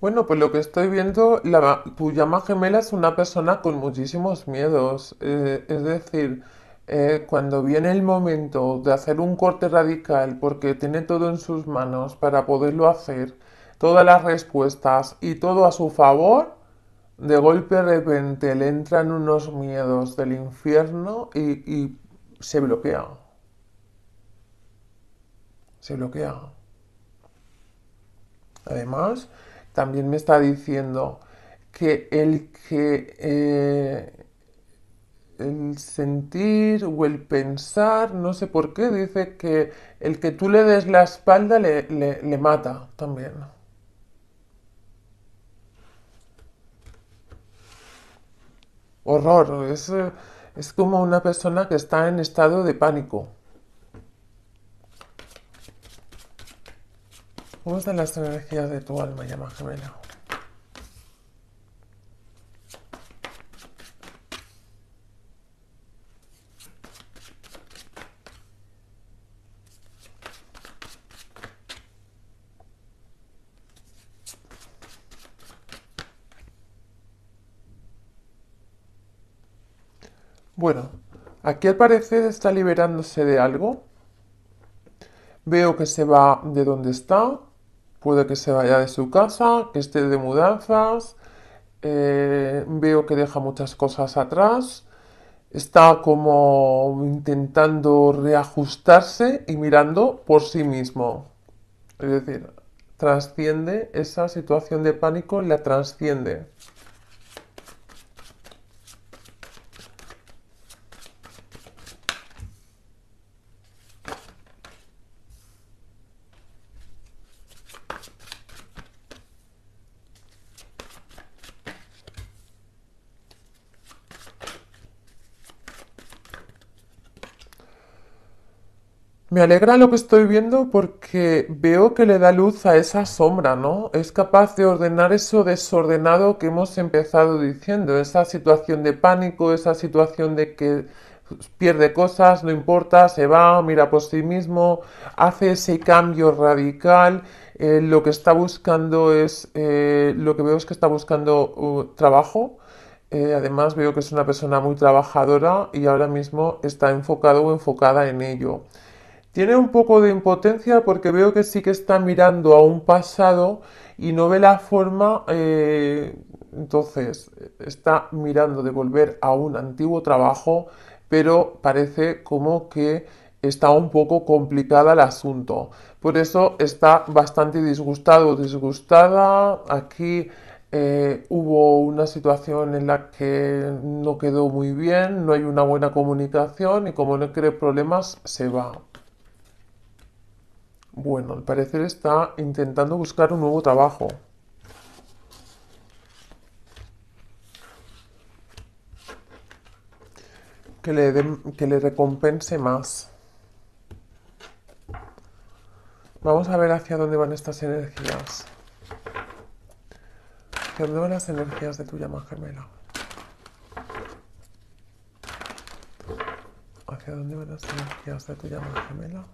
Bueno, pues lo que estoy viendo, tu llama gemela es una persona con muchísimos miedos. Eh, es decir, eh, cuando viene el momento de hacer un corte radical porque tiene todo en sus manos para poderlo hacer, todas las respuestas y todo a su favor, de golpe de repente le entran unos miedos del infierno y se bloquea. Se bloquea. Además, también me está diciendo que el que eh, el sentir o el pensar, no sé por qué, dice que el que tú le des la espalda le, le, le mata también. Horror, es como una persona que está en estado de pánico. Usa las energías de tu alma, llama gemela. Bueno, aquí al parecer está liberándose de algo. Veo que se va de donde está, Puede que se vaya de su casa, que esté de mudanzas, eh, veo que deja muchas cosas atrás, está como intentando reajustarse y mirando por sí mismo. Es decir, trasciende esa situación de pánico, la trasciende. Me alegra lo que estoy viendo porque veo que le da luz a esa sombra, ¿no? Es capaz de ordenar eso desordenado que hemos empezado diciendo, esa situación de pánico, esa situación de que pierde cosas, no importa, se va, mira por sí mismo, hace ese cambio radical. Eh, lo que está buscando es, eh, lo que veo es que está buscando uh, trabajo, eh, además veo que es una persona muy trabajadora y ahora mismo está enfocado o enfocada en ello. Tiene un poco de impotencia porque veo que sí que está mirando a un pasado y no ve la forma, eh, entonces está mirando de volver a un antiguo trabajo, pero parece como que está un poco complicada el asunto. Por eso está bastante disgustado, disgustada. Aquí eh, hubo una situación en la que no quedó muy bien, no hay una buena comunicación y como no cree problemas, se va. Bueno, al parecer está intentando buscar un nuevo trabajo. Que le, que le recompense más. Vamos a ver hacia dónde van estas energías. ¿Hacia dónde van las energías de tu llama gemela? ¿Hacia dónde van las energías de tu llama gemela?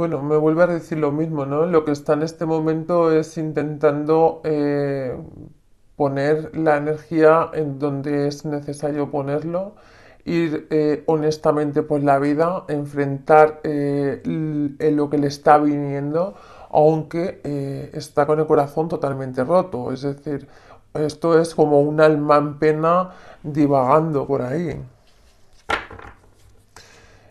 Bueno, me vuelve a decir lo mismo, ¿no? Lo que está en este momento es intentando eh, poner la energía en donde es necesario ponerlo, ir eh, honestamente por la vida, enfrentar eh, lo que le está viniendo, aunque está con el corazón totalmente roto. Es decir, esto es como un alma en pena divagando por ahí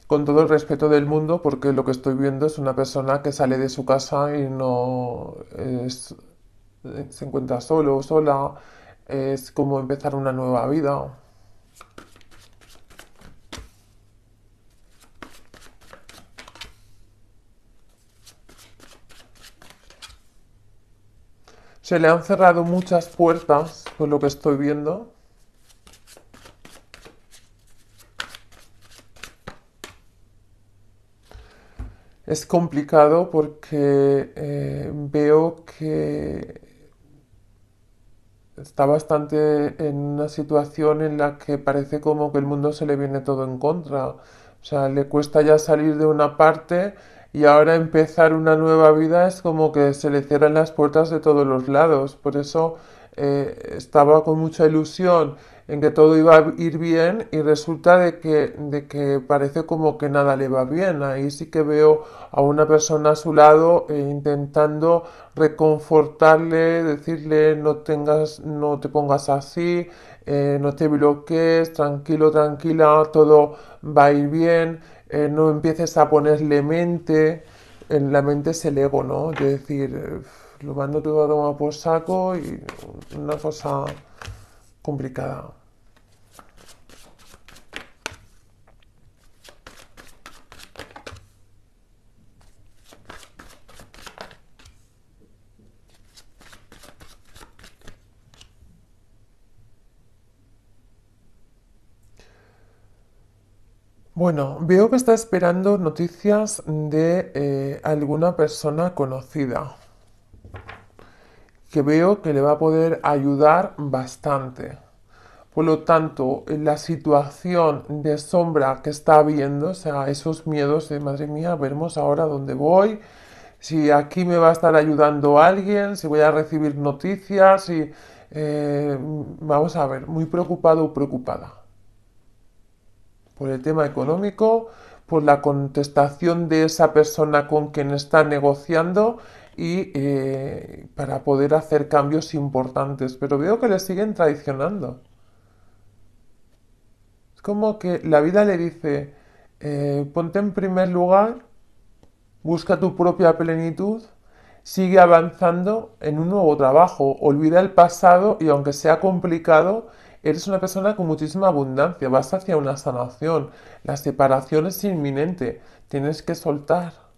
con todo el respeto del mundo, porque lo que estoy viendo es una persona que sale de su casa y no eh, se encuentra solo o sola, es como empezar una nueva vida. Se le han cerrado muchas puertas, por lo que estoy viendo. es complicado porque eh, veo que está bastante en una situación en la que parece como que el mundo se le viene todo en contra. O sea, le cuesta ya salir de una parte y ahora empezar una nueva vida es como que se le cierran las puertas de todos los lados. Por eso eh, estaba con mucha ilusión en que todo iba a ir bien y resulta de que, de que parece como que nada le va bien. Ahí sí que veo a una persona a su lado eh, intentando reconfortarle, decirle no tengas, no te pongas así, eh, no te bloquees, tranquilo, tranquila, todo va a ir bien, no empieces a ponerle mente. En la mente es el ego, ¿no? decir lo mando todo a tomar por saco y una cosa complicada. Bueno, veo que está esperando noticias de eh, alguna persona conocida que veo que le va a poder ayudar bastante. Por lo tanto, la situación de sombra que está habiendo, o sea, esos miedos de madre mía, veremos ahora dónde voy, si aquí me va a estar ayudando alguien, si voy a recibir noticias, si. Eh, vamos a ver, muy preocupado o preocupada. Por el tema económico, por la contestación de esa persona con quien está negociando y eh, para poder hacer cambios importantes, pero veo que le siguen traicionando. Es como que la vida le dice, eh, ponte en primer lugar, busca tu propia plenitud, sigue avanzando en un nuevo trabajo, olvida el pasado y aunque sea complicado, eres una persona con muchísima abundancia, vas hacia una sanación, la separación es inminente, tienes que soltar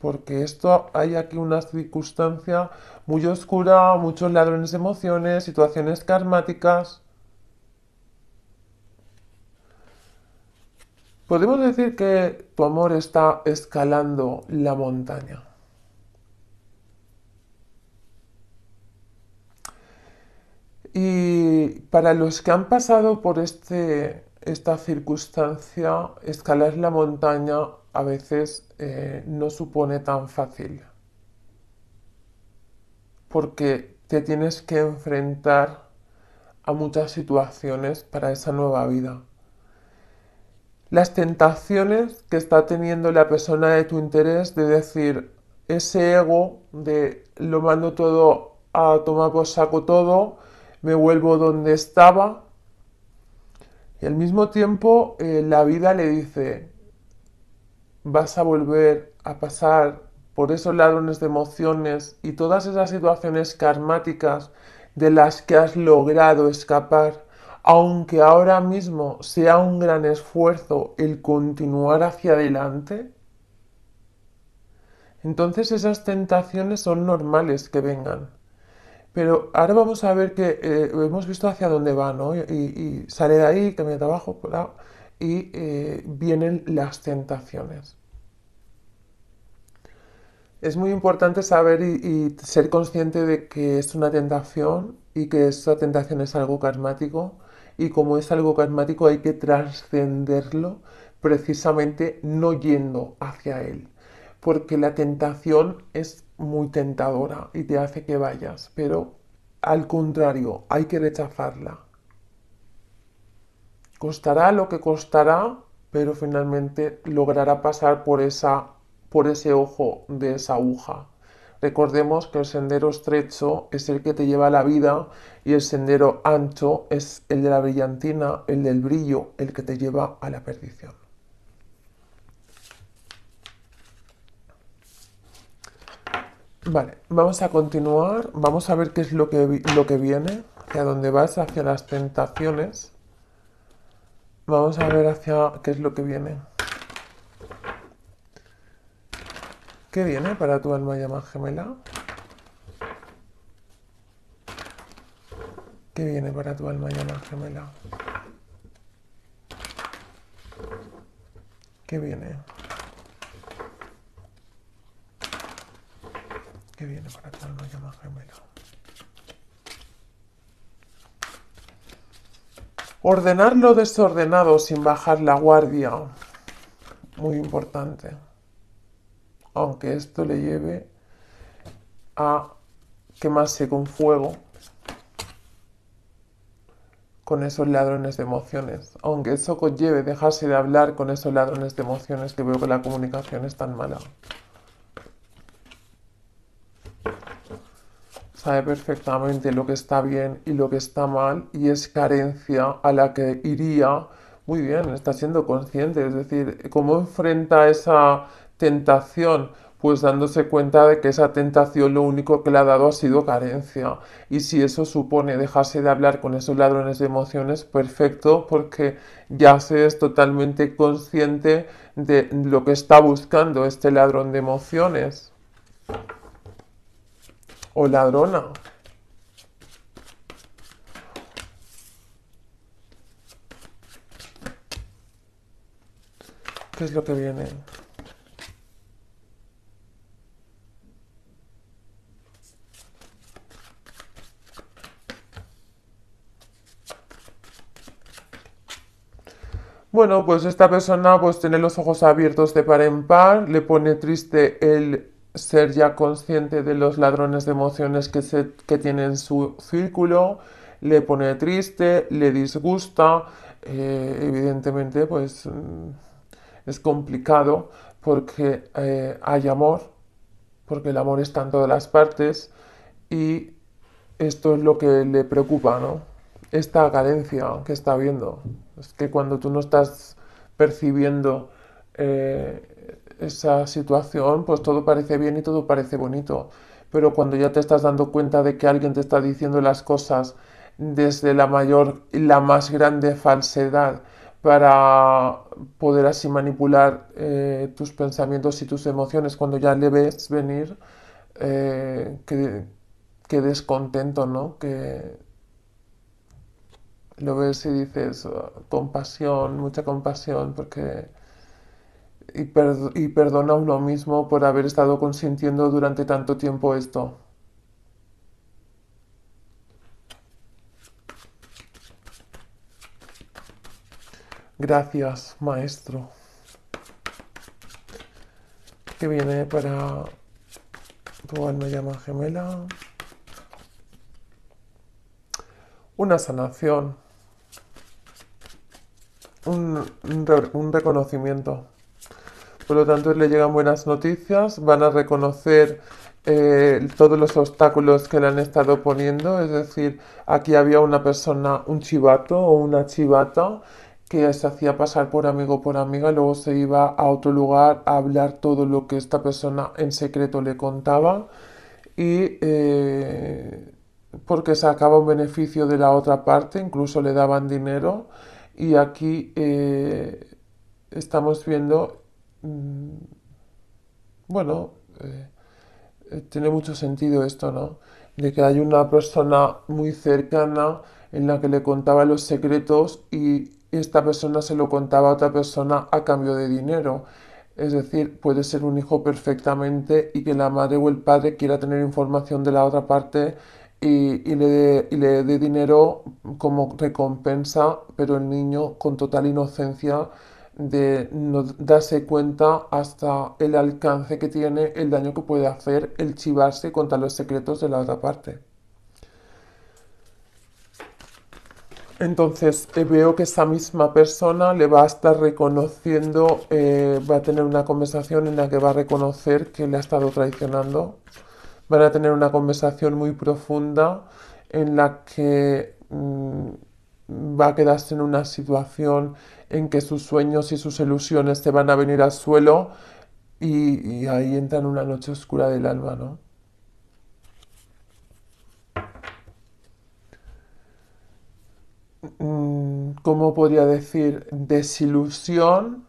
porque esto hay aquí una circunstancia muy oscura, muchos ladrones de emociones, situaciones karmáticas. Podemos decir que tu amor está escalando la montaña. Y para los que han pasado por este, esta circunstancia, escalar la montaña a veces eh, no supone tan fácil. Porque te tienes que enfrentar a muchas situaciones para esa nueva vida. Las tentaciones que está teniendo la persona de tu interés de decir ese ego de lo mando todo a tomar por saco todo, me vuelvo donde estaba. Y al mismo tiempo eh, la vida le dice, vas a volver a pasar por esos ladrones de emociones y todas esas situaciones karmáticas de las que has logrado escapar, aunque ahora mismo sea un gran esfuerzo el continuar hacia adelante? Entonces esas tentaciones son normales que vengan. Pero ahora vamos a ver que eh, hemos visto hacia dónde va, ¿no? Y, sale de ahí, que me trabajo, por y eh, vienen las tentaciones. Es muy importante saber y, y, ser consciente de que es una tentación y que esa tentación es algo karmático y como es algo karmático hay que trascenderlo precisamente no yendo hacia él, porque la tentación es muy tentadora y te hace que vayas, pero al contrario, hay que rechazarla Costará lo que costará, pero finalmente logrará pasar por, esa, por ese ojo de esa aguja. Recordemos que el sendero estrecho es el que te lleva a la vida y el sendero ancho es el de la brillantina, el del brillo, el que te lleva a la perdición. Vale, vamos a continuar, vamos a ver qué es lo que, lo que viene, a dónde vas, hacia las tentaciones. Vamos a ver hacia qué es lo que viene. ¿Qué viene para tu alma llama gemela? ¿Qué viene para tu alma llama gemela? ¿Qué viene? ¿Qué viene para tu alma llama gemela? Ordenar lo desordenado sin bajar la guardia. Muy importante. Aunque esto le lleve a quemarse con fuego con esos ladrones de emociones. Aunque eso conlleve dejarse de hablar con esos ladrones de emociones que veo que la comunicación es tan mala. sabe perfectamente lo que está bien y lo que está mal y es carencia a la que iría muy bien, está siendo consciente, es decir, cómo enfrenta esa tentación, pues dándose cuenta de que esa tentación lo único que le ha dado ha sido carencia. Y si eso supone dejarse de hablar con esos ladrones de emociones, perfecto, porque ya se es totalmente consciente de lo que está buscando este ladrón de emociones o ladrona. ¿Qué es lo que viene? Bueno, pues esta persona pues tiene los ojos abiertos de par en par, le pone triste el ser ya consciente de los ladrones de emociones que, se, tiene en su círculo, le pone triste, le disgusta, eh, evidentemente pues mm, es complicado porque eh, hay amor, porque el amor está en todas las partes y esto es lo que le preocupa, ¿no? Esta cadencia que está viendo, es que cuando tú no estás percibiendo eh, esa situación, pues todo parece bien y todo parece bonito. Pero cuando ya te estás dando cuenta de que alguien te está diciendo las cosas desde la mayor y la más grande falsedad para poder así manipular eh, tus pensamientos y tus emociones cuando ya le ves venir, eh, qué que, descontento, ¿no? Que lo ves y dices oh, compasión, mucha compasión, porque y, perdona uno mismo por haber estado consintiendo durante tanto tiempo esto. Gracias, maestro. Que viene para tu alma llama gemela. Una sanación. un reconocimiento. Por lo tanto, le llegan buenas noticias, van a reconocer eh, todos los obstáculos que le han estado poniendo, es decir, aquí había una persona, un chivato o una chivata, que se hacía pasar por amigo por amiga, luego se iba a otro lugar a hablar todo lo que esta persona en secreto le contaba y eh, porque sacaba un beneficio de la otra parte, incluso le daban dinero y aquí eh, estamos viendo Mm, bueno, eh, eh, tiene mucho sentido esto, ¿no? De que hay una persona muy cercana en la que le contaba los secretos y esta persona se lo contaba a otra persona a cambio de dinero. Es decir, puede ser un hijo perfectamente y que la madre o el padre quiera tener información de la otra parte y le dé dinero como recompensa, pero el niño con total inocencia de no darse cuenta hasta el alcance que tiene el daño que puede hacer el chivarse contra los secretos de la otra parte. Entonces eh, veo que esa misma persona le va a estar reconociendo, eh, va a tener una conversación en la que va a reconocer que le ha estado traicionando. Van a tener una conversación muy profunda en la que mm, va a quedarse en una situación en que sus sueños y sus ilusiones te van a venir al suelo y, y ahí entra en una noche oscura del alma, ¿no? Mm, ¿Cómo podría decir? Desilusión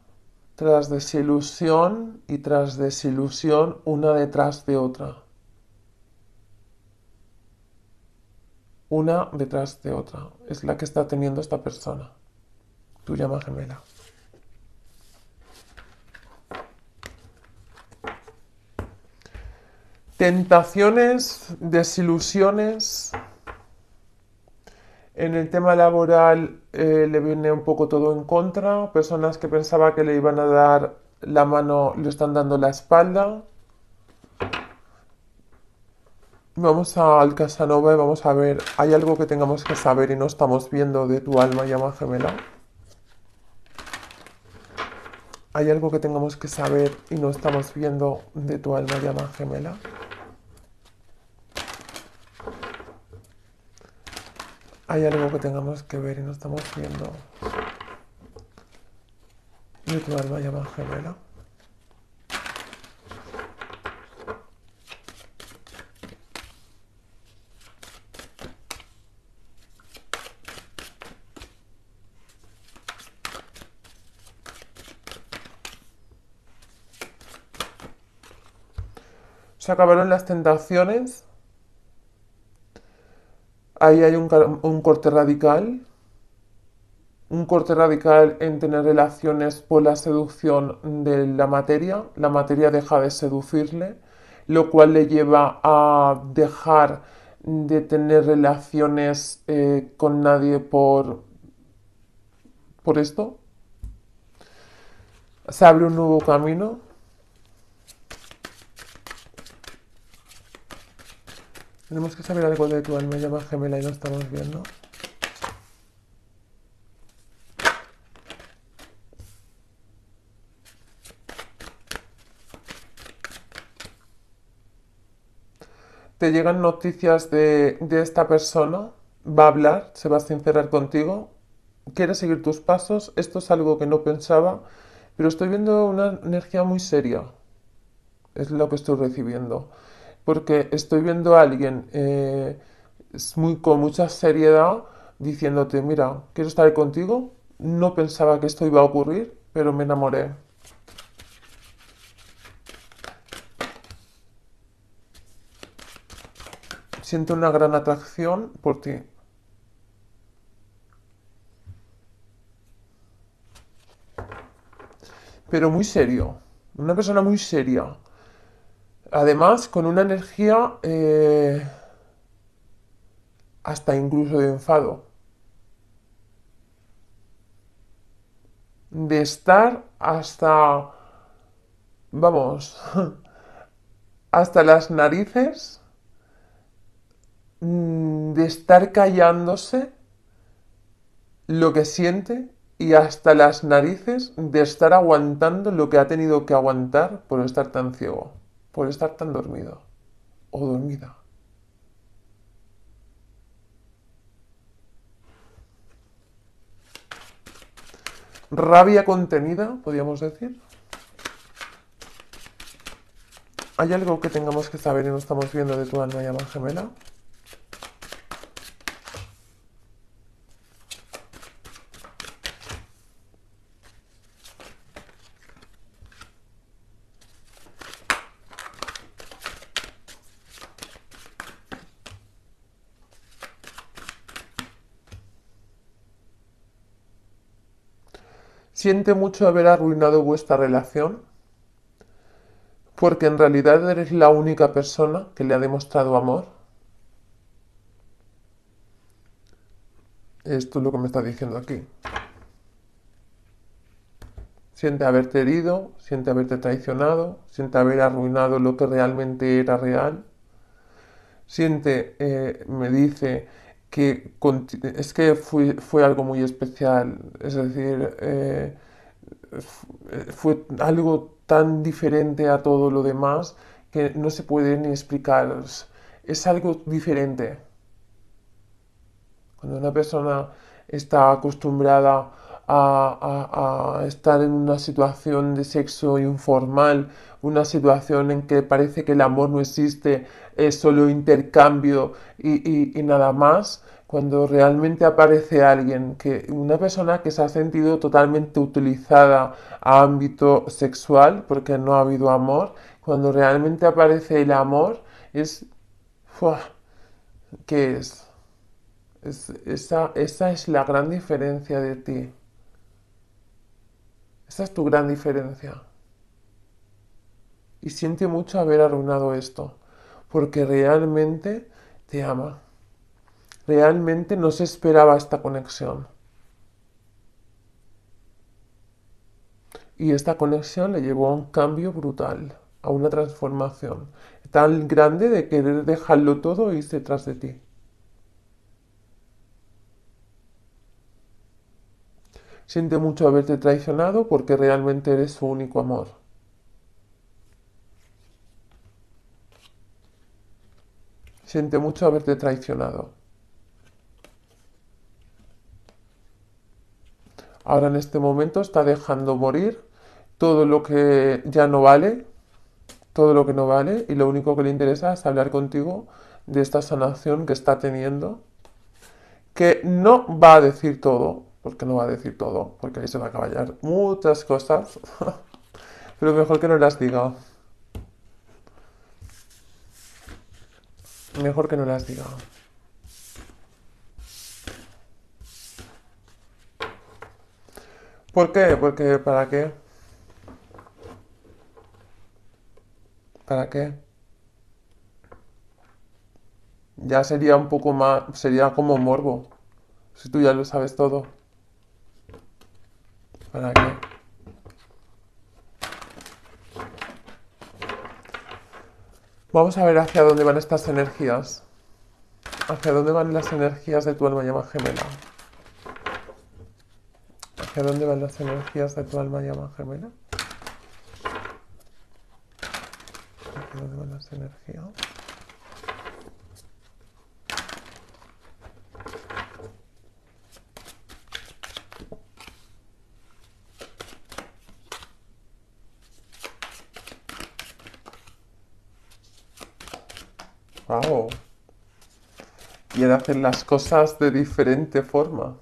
tras desilusión y tras desilusión una detrás de otra. Una detrás de otra. Es la que está teniendo esta persona tu llama gemela. Tentaciones, desilusiones. En el tema laboral eh, le viene un poco todo en contra. Personas que pensaba que le iban a dar la mano le están dando la espalda. Vamos al Casanova y vamos a ver, ¿hay algo que tengamos que saber y no estamos viendo de tu alma llama gemela? ¿Hay algo que tengamos que saber y no estamos viendo de tu alma llama gemela? ¿Hay algo que tengamos que ver y no estamos viendo de tu alma llama gemela? Se acabaron las tentaciones. Ahí hay un, corte radical. Un corte radical en tener relaciones por la seducción de la materia. La materia deja de seducirle, lo cual le lleva a dejar de tener relaciones eh, con nadie por, por esto. Se abre un nuevo camino. Tenemos que saber algo de tu alma llama gemela y no estamos viendo. te llegan noticias de, de, esta persona, va a hablar, se va a sincerar contigo, quiere seguir tus pasos, esto es algo que no pensaba, pero estoy viendo una energía muy seria, es lo que estoy recibiendo porque estoy viendo a alguien eh, muy, con mucha seriedad diciéndote, mira, quiero estar contigo, no pensaba que esto iba a ocurrir, pero me enamoré. Siento una gran atracción por ti. Pero muy serio. Una persona muy seria. Además, con una energía eh, hasta incluso de enfado. De estar hasta, vamos, hasta las narices, mm, de estar callándose lo que siente y hasta las narices de estar aguantando lo que ha tenido que aguantar por estar tan ciego por estar tan dormido o dormida. Rabia contenida, podríamos decir. ¿Hay algo que tengamos que saber y no estamos viendo de tu alma llamada gemela? siente mucho haber arruinado vuestra relación? Porque en realidad eres la única persona que le ha demostrado amor. Esto es lo que me está diciendo aquí. Siente haberte herido, siente haberte traicionado, siente haber arruinado lo que realmente era real. Siente, eh, me dice, es que fue algo muy especial, es decir, eh, eh, fue algo tan diferente a todo lo demás que no se puede ni explicar, es algo diferente. Cuando una persona está acostumbrada a, estar en una situación de sexo informal, una situación en que parece que el amor no existe, es solo intercambio y, nada más, cuando realmente aparece alguien, que, una persona que se ha sentido totalmente utilizada a ámbito sexual porque no ha habido amor, cuando realmente aparece el amor, es... ¿Qué es? es esa, esa es la gran diferencia de ti. Esa es tu gran diferencia. Y siente mucho haber arruinado esto, porque realmente te ama. Realmente no se esperaba esta conexión. Y esta conexión le llevó a un cambio brutal, a una transformación, tan grande de querer dejarlo todo e irse tras de ti. Siente mucho haberte traicionado porque realmente eres su único amor. Siente mucho haberte traicionado. Ahora en este momento está dejando morir todo lo que ya no vale, todo lo que no vale, y lo único que le interesa es hablar contigo de esta sanación que está teniendo, que no va a decir todo, porque no va a decir todo, porque ahí se va a caballar muchas cosas, pero mejor que no las diga. Mejor que no las diga. ¿Por qué? Porque ¿para qué? ¿Para qué? Ya sería un poco más, sería como morbo, si tú ya lo sabes todo para vamos a ver hacia dónde van estas energías hacia dónde van las energías de tu alma llama gemela hacia dónde van las energías de tu alma llama gemela hacia dónde van las energías hacer las cosas de diferente forma.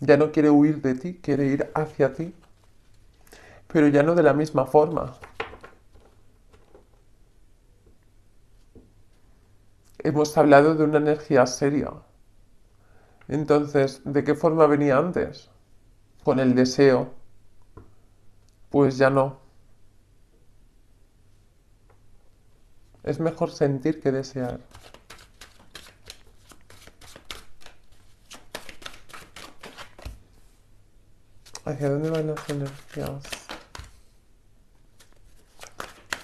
Ya no quiere huir de ti, quiere ir hacia ti, pero ya no de la misma forma. Hemos hablado de una energía seria. Entonces, ¿de qué forma venía antes? Con el deseo. Pues ya no. Es mejor sentir que desear. ¿Hacia dónde van las energías?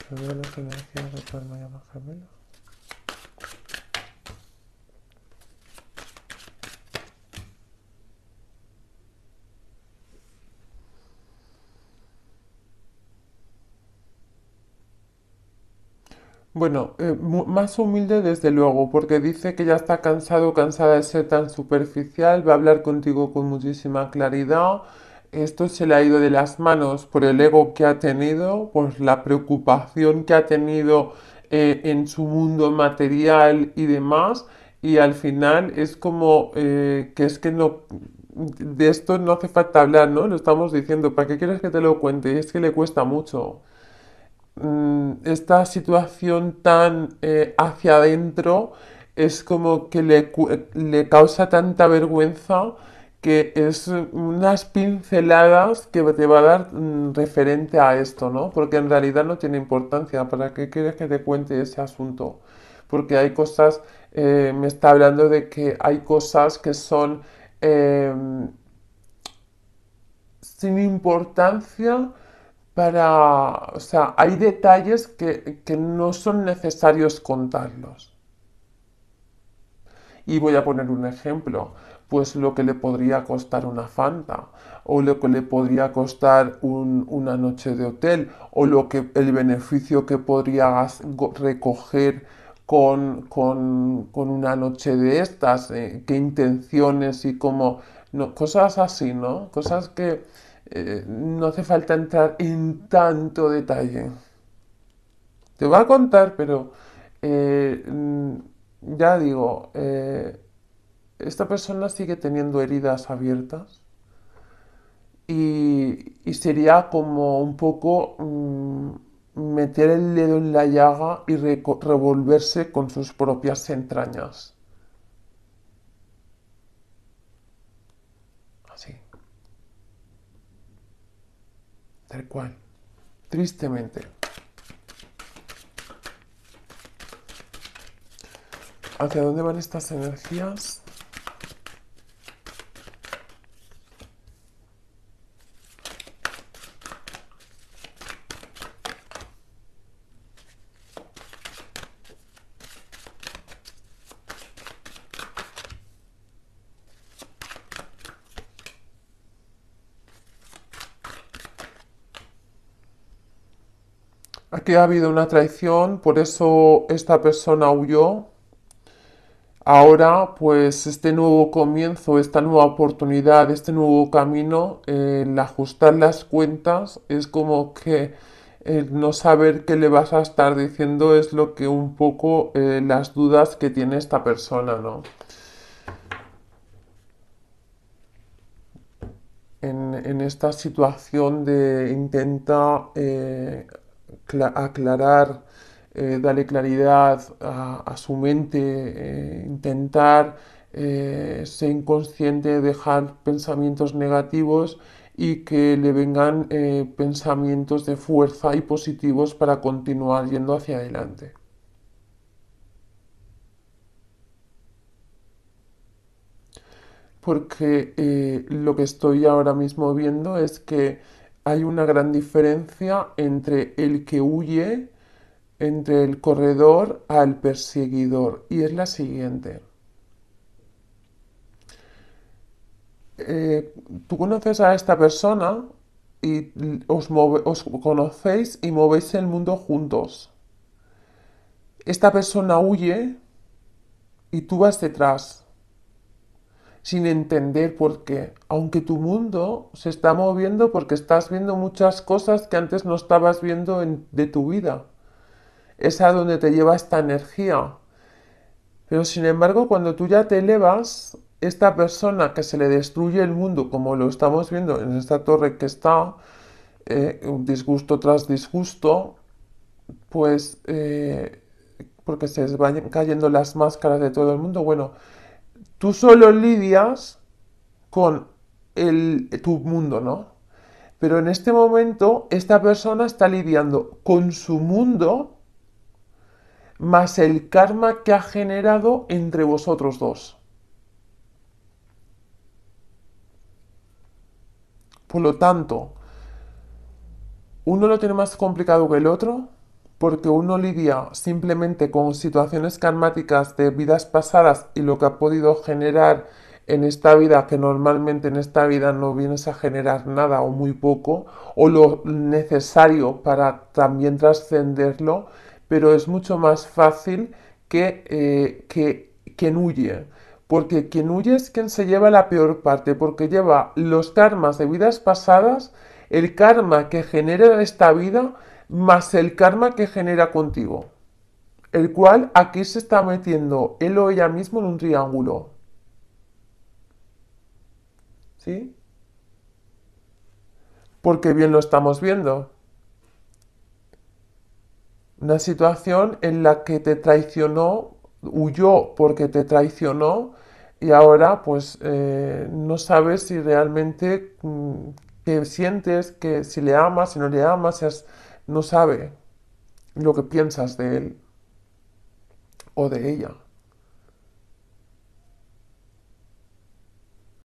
¿Hacia dónde van las energías ¿Dónde y a Bueno, eh, más humilde desde luego, porque dice que ya está cansado, cansada de ser tan superficial, va a hablar contigo con muchísima claridad. Esto se le ha ido de las manos por el ego que ha tenido, por la preocupación que ha tenido eh, en su mundo material y demás. Y al final es como eh, que es que de esto no hace falta hablar, ¿no? Lo estamos diciendo, ¿para qué quieres que te lo cuente? Es que le cuesta mucho. Mm, esta situación tan eh, hacia adentro es como que eh, le, causa tanta vergüenza que es unas pinceladas que te va a dar mm, referente a esto, ¿no? Porque en realidad no tiene importancia. ¿Para qué quieres que te cuente ese asunto? Porque hay cosas, eh, me está hablando de que hay cosas que son sin importancia, para, o sea, hay detalles que, no son necesarios contarlos. Y voy a poner un ejemplo, pues lo que le podría costar una Fanta, o lo que le podría costar una noche de hotel, o lo que, el beneficio que podría recoger con, una noche de estas, eh, qué intenciones y cómo, cosas así, ¿no? Cosas que eh, no hace falta entrar en tanto detalle. Te voy a contar, pero eh, mm, ya digo, eh, esta persona sigue teniendo heridas abiertas y, sería como un poco mm, meter el dedo en la llaga y revolverse con sus propias entrañas. Tal cual. Tristemente. ¿Hacia dónde van estas energías? que ha habido una traición, por eso esta persona huyó. Ahora, pues este nuevo comienzo, esta nueva oportunidad, este nuevo camino, el ajustar las cuentas es como que el no saber qué le vas a estar diciendo es lo que un poco eh, las dudas que tiene esta persona, ¿no? En, esta situación de intenta eh, aclarar, eh, darle claridad a, su mente, eh, intentar eh, ser inconsciente, dejar pensamientos negativos y que le vengan pensamientos de fuerza y positivos para continuar yendo hacia adelante. Porque lo que estoy ahora mismo viendo es que hay una gran diferencia entre el que huye, entre el corredor al perseguidor, y es la siguiente. Eh, tú conoces a esta persona y os, os conocéis y movéis el mundo juntos. Esta persona huye y tú vas detrás sin entender por qué, aunque tu mundo se está moviendo porque estás viendo muchas cosas que antes no estabas viendo de tu vida. Es a donde te lleva esta energía. Pero sin embargo, cuando tú ya te elevas, esta persona que se le destruye el mundo, como lo estamos viendo en esta torre que está, eh, disgusto tras disgusto, pues eh, porque se van cayendo las máscaras de todo el mundo, bueno, tú solo lidias con el, tu mundo, ¿no? Pero en este momento esta persona está lidiando con su mundo más el karma que ha generado entre vosotros dos. Por lo tanto, uno lo tiene más complicado que el otro, porque uno lidia simplemente con situaciones karmáticas de vidas pasadas y lo que ha podido generar en esta vida, que normalmente en esta vida no vienes a generar nada o muy poco, o lo necesario para también trascenderlo, pero es mucho más fácil que, eh, que quien huye. Porque quien huye es quien se lleva la peor parte, porque lleva los karmas de vidas pasadas, el karma que genera esta vida, más el karma que genera contigo, el cual aquí se está metiendo él o ella mismo en un triángulo. ¿Sí? Porque bien lo estamos viendo. Una situación en la que te traicionó, huyó porque te traicionó y ahora pues eh, no sabes si realmente te mm, sientes, que si le amas, si no le amas, si has no sabe lo que piensas de él o de ella.